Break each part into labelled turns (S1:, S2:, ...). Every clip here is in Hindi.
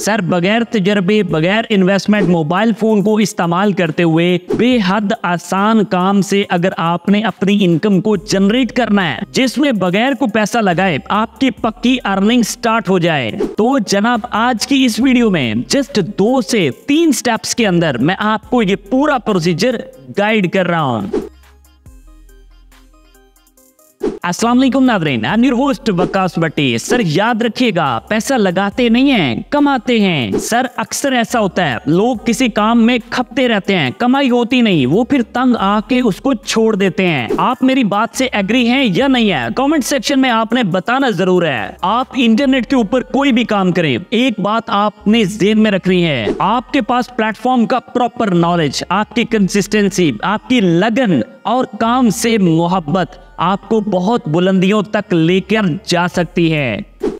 S1: सर बगैर तजर्बे बगैर इन्वेस्टमेंट मोबाइल फोन को इस्तेमाल करते हुए बेहद आसान काम से अगर आपने अपनी इनकम को जनरेट करना है जिसमें बगैर को पैसा लगाए आपकी पक्की अर्निंग स्टार्ट हो जाए तो जनाब आज की इस वीडियो में जस्ट दो से तीन स्टेप्स के अंदर मैं आपको ये पूरा प्रोसीजर गाइड कर रहा हूँ नाजरीन I am your host Waqas Butt sir याद रखिएगा पैसा लगाते नहीं है कमाते हैं सर अक्सर ऐसा होता है लोग किसी काम में खपते रहते हैं कमाई होती नहीं वो फिर तंग आके उसको छोड़ देते हैं आप मेरी बात से एग्री हैं या नहीं है कमेंट सेक्शन में आपने बताना जरूर है आप इंटरनेट के ऊपर कोई भी काम करें एक बात आपने जेन में रखनी है आपके पास प्लेटफॉर्म का प्रॉपर नॉलेज आपकी कंसिस्टेंसी आपकी लगन और काम से मोहब्बत आपको बहुत बुलंदियों तक लेकर जा सकती है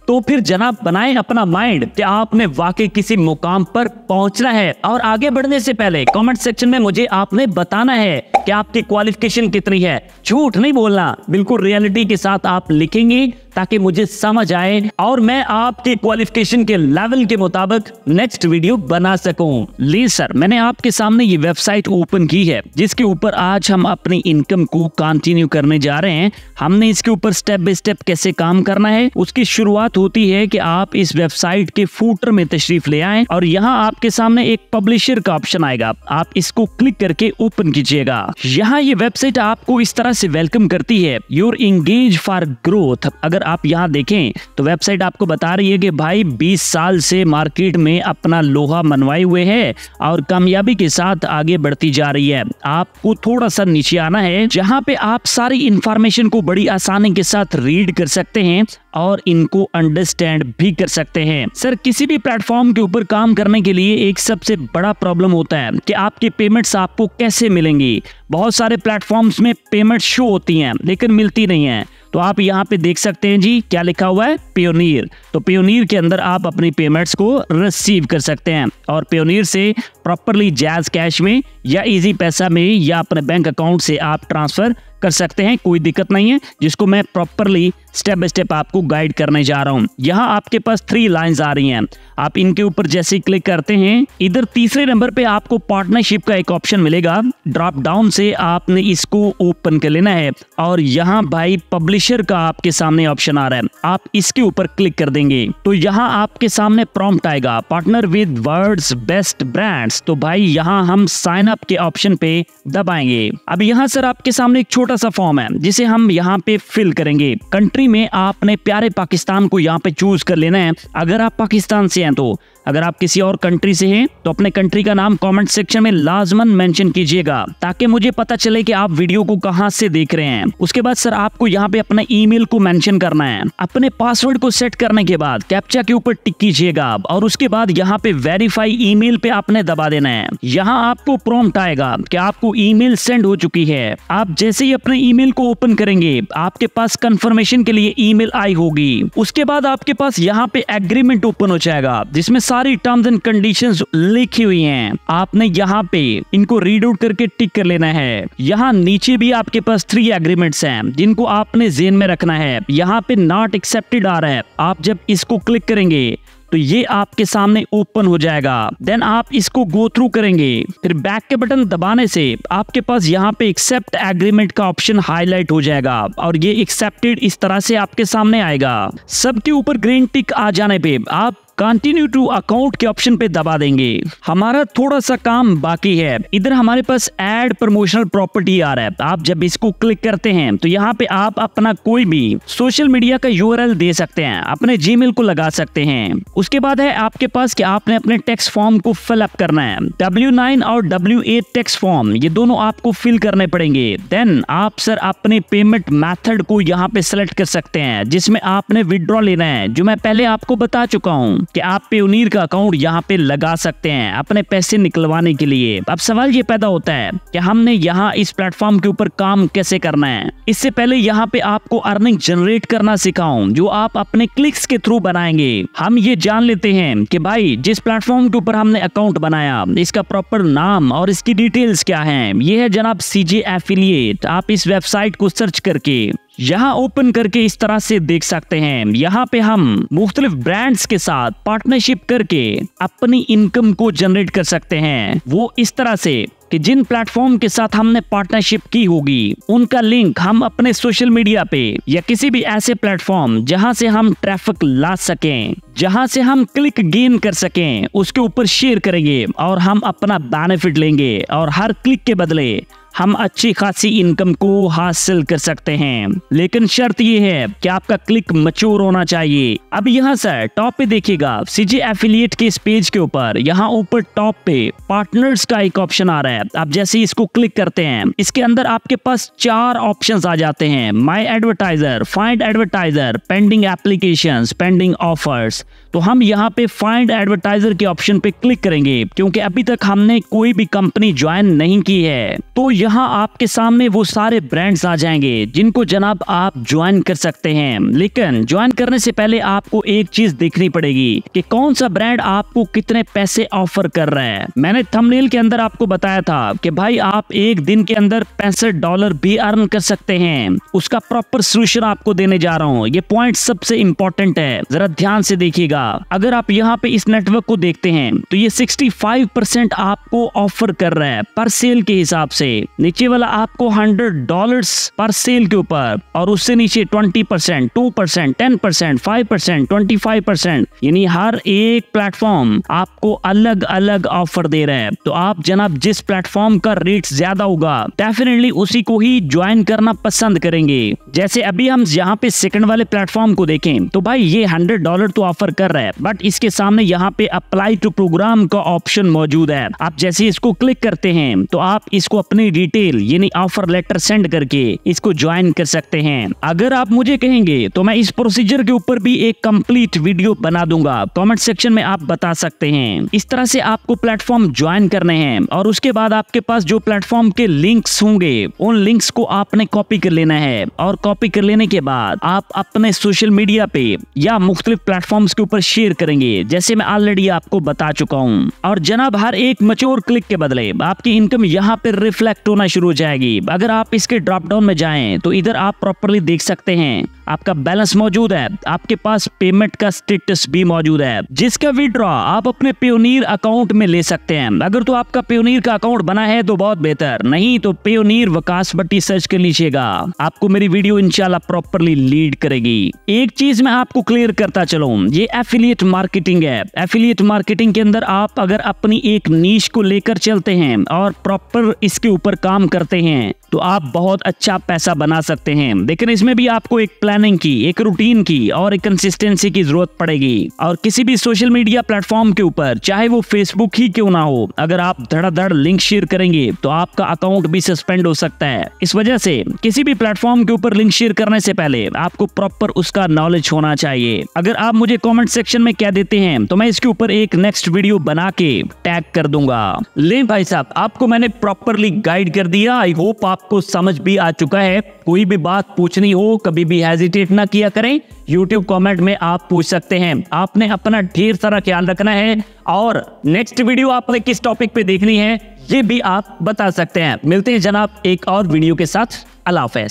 S1: तो फिर जनाब बनाएं अपना माइंड कि आपने वाकई किसी मुकाम पर पहुंचना है और आगे बढ़ने से पहले कमेंट सेक्शन में मुझे आपने बताना है कि आपकी क्वालिफिकेशन कितनी है झूठ नहीं बोलना बिल्कुल रियलिटी के साथ आप लिखेंगे ताकि मुझे समझ आए और मैं आपकी क्वालिफिकेशन के लेवल के मुताबिक नेक्स्ट वीडियो बना सकूं। ली सर मैंने आपके सामने ये वेबसाइट ओपन की है जिसके ऊपर आज हम अपनी इनकम को कंटिन्यू करने जा रहे हैं हमने इसके ऊपर स्टेप बाय स्टेप कैसे काम करना है उसकी शुरू शुरुआत होती है कि आप इस वेबसाइट के फूटर में तशरीफ ले आए और यहाँ आपके सामने एक पब्लिशर का ऑप्शन आएगा आप इसको क्लिक करके ओपन कीजिएगा यहाँ ये वेबसाइट आपको इस तरह से वेलकम करती है योर इंगेज फॉर ग्रोथ अगर आप यहाँ देखें तो वेबसाइट आपको बता रही है कि भाई बीस साल से मार्केट में अपना लोहा मनवाए हुए है और कामयाबी के साथ आगे बढ़ती जा रही है आपको थोड़ा सा नीचे आना है जहाँ पे आप सारी इंफॉर्मेशन को बड़ी आसानी के साथ रीड कर सकते हैं और इनको अंडरस्टैंड भी कर सकते हैं सर किसी भी प्लेटफॉर्म के ऊपर काम करने के लिए एक सबसे बड़ा प्रॉब्लम होता है कि आपके पेमेंट्स आपको कैसे मिलेंगी बहुत सारे प्लेटफॉर्म्स में पेमेंट शो होती हैं लेकिन मिलती नहीं है तो आप यहाँ पे देख सकते हैं जी क्या लिखा हुआ है प्योनीर तो प्योनीर के अंदर आप अपनी पेमेंट्स को रिसीव कर सकते हैं और प्योनीर से प्रॉपरली जैज कैश में या इजी पैसा में या अपने बैंक अकाउंट से आप ट्रांसफर कर सकते हैं कोई दिक्कत नहीं है जिसको मैं प्रॉपरली स्टेप बाय स्टेप आपको गाइड करने जा रहा हूँ यहाँ आपके पास थ्री लाइंस आ रही हैं आप इनके ऊपर जैसे क्लिक करते हैं इधर तीसरे नंबर पे आपको पार्टनरशिप का एक ऑप्शन मिलेगा ड्रॉप डाउन से आपने इसको ओपन कर लेना है और यहाँ भाई पब्लिशर का आपके सामने ऑप्शन आ रहा है आप इसके ऊपर क्लिक कर देंगे तो यहाँ आपके सामने प्रॉम्प्ट आएगा partner with world best brands तो भाई यहाँ हम साइन अप के ऑप्शन पे दबाएंगे अब यहाँ सर आपके सामने एक छोटा सा फॉर्म है जिसे हम यहाँ पे फिल करेंगे कंट्री जनवरी में आपने प्यारे पाकिस्तान को यहाँ पे चूज कर लेना है अगर आप पाकिस्तान से हैं तो अगर आप किसी और कंट्री से हैं तो अपने कंट्री का नाम कमेंट सेक्शन में लाजमन मेंशन कीजिएगा ताकि मुझे पता चले कि आप वीडियो को कहां से देख रहे हैं उसके बाद सर आपको यहाँ पे अपना ईमेल को मेंशन करना है अपने पासवर्ड को सेट करने के बाद कैप्चा के ऊपर टिक कीजिएगा और उसके बाद यहाँ पे वेरीफाई ईमेल पे आपने दबा देना है यहाँ आपको प्रॉम्प्ट आएगा की आपको ई सेंड हो चुकी है आप जैसे ही अपने ई को ओपन करेंगे आपके पास कंफर्मेशन के लिए ई आई होगी उसके बाद आपके पास यहाँ पे एग्रीमेंट ओपन हो जाएगा जिसमें सारी टर्म्स एंड कंडीशंस लिखी हुई हैं आपने यहाँ पे इनको रीड आउट करके टिक कर लेना है यहाँ नीचे भी आपके पास थ्री एग्रीमेंट्स हैं जिनको आपने जेन में रखना है यहाँ पे नॉट एक्सेप्टेड आ रहा है आप जब इसको क्लिक करेंगे तो ये आपके सामने ओपन हो जाएगा देन आप इसको गो थ्रू करेंगे फिर बैक के बटन दबाने से आपके पास यहाँ पे एक्सेप्ट एग्रीमेंट का ऑप्शन हाईलाइट हो जाएगा और ये एक्सेप्टेड इस तरह से आपके सामने आएगा सबके ऊपर ग्रीन टिक आ जाने पे आप कंटिन्यू टू अकाउंट के ऑप्शन पे दबा देंगे हमारा थोड़ा सा काम बाकी है इधर हमारे पास एड प्रमोशनल प्रॉपर्टी आ रहा है आप जब इसको क्लिक करते हैं तो यहाँ पे आप अपना कोई भी सोशल मीडिया का यू दे सकते हैं अपने जी को लगा सकते हैं उसके बाद है आपके पास की आपने अपने टैक्स फॉर्म को फिलअप करना है डब्ल्यू और एट टैक्स फॉर्म ये दोनों आपको फिल करने पड़ेंगे देन आप सर अपने पेमेंट मेथड को यहाँ पे सिलेक्ट कर सकते हैं जिसमें आपने विड्रॉ लेना है जो मैं पहले आपको बता चुका हूँ कि आप उनीर का अकाउंट यहाँ पे लगा सकते हैं अपने पैसे निकलवाने के लिए अब सवाल ये पैदा होता है कि हमने यहाँ इस प्लेटफॉर्म के ऊपर काम कैसे करना है इससे पहले यहाँ पे आपको अर्निंग जनरेट करना सिखाऊं जो आप अपने क्लिक्स के थ्रू बनाएंगे हम ये जान लेते हैं कि भाई जिस प्लेटफॉर्म के ऊपर हमने अकाउंट बनाया इसका प्रॉपर नाम और इसकी डिटेल्स क्या है ये है जनाब सी एफिलियट आप इस वेबसाइट को सर्च करके यहाँ ओपन करके इस तरह से देख सकते हैं यहाँ पे हम मुख्तलिफ ब्रांड्स के साथ पार्टनरशिप करके अपनी इनकम को जनरेट कर सकते हैं वो इस तरह से कि जिन प्लेटफॉर्म के साथ हमने पार्टनरशिप की होगी उनका लिंक हम अपने सोशल मीडिया पे या किसी भी ऐसे प्लेटफॉर्म जहां से हम ट्रैफिक ला सकें जहां से हम क्लिक गेन कर सकें उसके ऊपर शेयर करेंगे और हम अपना बेनिफिट लेंगे और हर क्लिक के बदले हम अच्छी खासी इनकम को हासिल कर सकते हैं लेकिन शर्त ये है कि आपका क्लिक मच्योर होना चाहिए अब यहाँ सर टॉप पे देखिएगा सीजी एफिलियट के इस पेज के ऊपर यहाँ ऊपर टॉप पे पार्टनर्स का एक ऑप्शन आ रहा है आप जैसे इसको क्लिक करते हैं इसके अंदर आपके पास चार ऑप्शन आ जाते हैं my advertiser find advertiser pending application pending offers तो हम यहाँ पे फाइंड एडवर्टाइजर के ऑप्शन पे क्लिक करेंगे क्योंकि अभी तक हमने कोई भी कंपनी ज्वाइन नहीं की है तो यहाँ आपके सामने वो सारे ब्रांड्स आ जाएंगे जिनको जनाब आप ज्वाइन कर सकते हैं लेकिन ज्वाइन करने से पहले आपको एक चीज देखनी पड़ेगी कि कौन सा ब्रांड आपको कितने पैसे ऑफर कर रहा है मैंने थंबनेल के अंदर आपको बताया था कि भाई आप एक दिन के अंदर पैंसठ डॉलर भी अर्न कर सकते हैं उसका प्रॉपर सोल्यूशन आपको देने जा रहा हूँ ये पॉइंट सबसे इम्पोर्टेंट है जरा ध्यान से देखिएगा अगर आप यहाँ पे इस नेटवर्क को देखते हैं तो ये सिक्सटी परसेंट आपको ऑफर कर रहा है पर सेल के हिसाब से नीचे वाला आपको हंड्रेड डॉलर पर सेल के ऊपर और उससे नीचे twenty percent two percent ten percent five percent twenty five percent यानी हर एक प्लेटफॉर्म आपको अलग अलग ऑफर दे रहे हैं तो आप जनाब जिस प्लेटफॉर्म का रेट ज्यादा होगा डेफिनेटली उसी को ही ज्वाइन करना पसंद करेंगे जैसे अभी हम यहाँ पे सेकंड वाले प्लेटफॉर्म को देखें तो भाई ये हंड्रेड डॉलर तो ऑफर कर रहा है बट इसके सामने यहाँ पे अप्लाई टू प्रोग्राम का ऑप्शन मौजूद है आप जैसे इसको क्लिक करते हैं तो आप इसको अपनी डिटेल यानी ऑफर लेटर सेंड करके इसको ज्वाइन कर सकते हैं अगर आप मुझे कहेंगे तो मैं इस प्रोसीजर के ऊपर भी एक कंप्लीट वीडियो बना दूंगा कमेंट सेक्शन में आप बता सकते हैं इस तरह से आपको प्लेटफॉर्म ज्वाइन करने हैं और उसके बाद आपके पास जो प्लेटफॉर्म के लिंक्स होंगे उन लिंक्स को आपने कॉपी कर लेना है और कॉपी कर लेने के बाद आप अपने सोशल मीडिया पे या मुख्तलिफ प्लेटफॉर्म के ऊपर शेयर करेंगे जैसे मैं ऑलरेडी आपको बता चुका हूँ और जनाब हर एक मच्योर क्लिक के बदले आपकी इनकम यहाँ पे रिफ्लेक्ट होना दिखाना शुरू हो जाएगी अगर आप इसके ड्रॉप डाउन में जाएं तो इधर आप प्रॉपरली देख सकते हैं आपका बैलेंस मौजूद है आपके पास पेमेंट का स्टेटस भी मौजूद है जिसका विड्रॉ आप अपने प्योनीर अकाउंट में ले सकते हैं अगर तो आपका प्योनीर का अकाउंट बना है तो बहुत बेहतर नहीं तो प्योनीर वकास बट्टी सर्च कर लीजिएगा आपको मेरी वीडियो इंशाल्लाह प्रॉपरली लीड करेगी एक चीज मैं आपको क्लियर करता चलू ये एफिलियट मार्केटिंग है एफिलियट मार्केटिंग के अंदर आप अगर अपनी एक नीच को लेकर चलते हैं और प्रॉपर इसके ऊपर काम करते हैं तो आप बहुत अच्छा पैसा बना सकते हैं लेकिन इसमें भी आपको एक प्लानिंग की एक रूटीन की और एक कंसिस्टेंसी की जरूरत पड़ेगी और किसी भी सोशल मीडिया प्लेटफॉर्म के ऊपर चाहे वो फेसबुक ही क्यों ना हो अगर आप धड़ाधड़ लिंक शेयर करेंगे तो आपका अकाउंट भी सस्पेंड हो सकता है इस वजह से किसी भी प्लेटफॉर्म के ऊपर लिंक शेयर करने से पहले आपको प्रॉपर उसका नॉलेज होना चाहिए अगर आप मुझे कमेंट सेक्शन में क्या देते हैं तो मैं इसके ऊपर एक नेक्स्ट वीडियो बना के टैग कर दूंगा ले भाई साहब आपको मैंने प्रॉपरली गाइड कर दिया आई होप आप आपको समझ भी आ चुका है कोई भी बात पूछनी हो कभी भी हेजिटेट ना किया करें YouTube कमेंट में आप पूछ सकते हैं आपने अपना ढेर सारा ख्याल रखना है और नेक्स्ट वीडियो आपने किस टॉपिक पे देखनी है ये भी आप बता सकते हैं मिलते हैं जनाब एक और वीडियो के साथ अलाफे